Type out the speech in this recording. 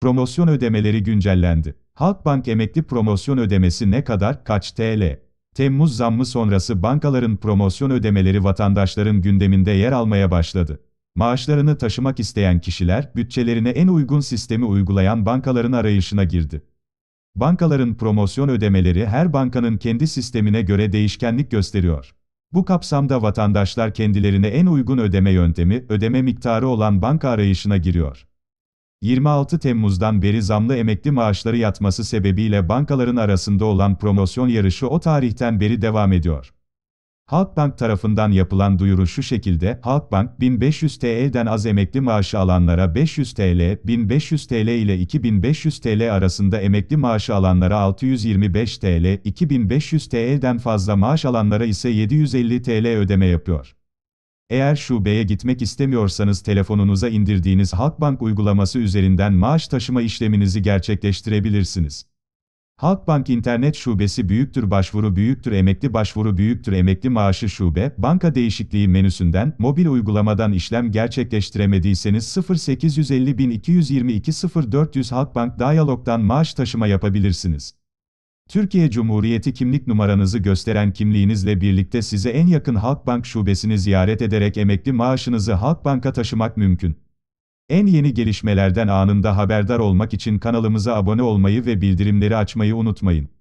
Promosyon ödemeleri güncellendi. Halkbank emekli promosyon ödemesi ne kadar, kaç TL? Temmuz zammı sonrası bankaların promosyon ödemeleri vatandaşların gündeminde yer almaya başladı. Maaşlarını taşımak isteyen kişiler, bütçelerine en uygun sistemi uygulayan bankaların arayışına girdi. Bankaların promosyon ödemeleri her bankanın kendi sistemine göre değişkenlik gösteriyor. Bu kapsamda vatandaşlar kendilerine en uygun ödeme yöntemi, ödeme miktarı olan banka arayışına giriyor. 26 Temmuz'dan beri zamlı emekli maaşları yatması sebebiyle bankaların arasında olan promosyon yarışı o tarihten beri devam ediyor. Halkbank tarafından yapılan duyuru şu şekilde, Halkbank 1500 TL'den az emekli maaşı alanlara 500 TL, 1500 TL ile 2500 TL arasında emekli maaşı alanlara 625 TL, 2500 TL'den fazla maaş alanlara ise 750 TL ödeme yapıyor. Eğer şubeye gitmek istemiyorsanız telefonunuza indirdiğiniz Halkbank uygulaması üzerinden maaş taşıma işleminizi gerçekleştirebilirsiniz. Halkbank internet şubesi büyüktür başvuru büyüktür emekli başvuru büyüktür emekli maaşı şube, banka değişikliği menüsünden, mobil uygulamadan işlem gerçekleştiremediyseniz 0850 1222 0400 Halkbank Diyalog'dan maaş taşıma yapabilirsiniz. Türkiye Cumhuriyeti kimlik numaranızı gösteren kimliğinizle birlikte size en yakın Halkbank şubesini ziyaret ederek emekli maaşınızı Halkbank'a taşımak mümkün. En yeni gelişmelerden anında haberdar olmak için kanalımıza abone olmayı ve bildirimleri açmayı unutmayın.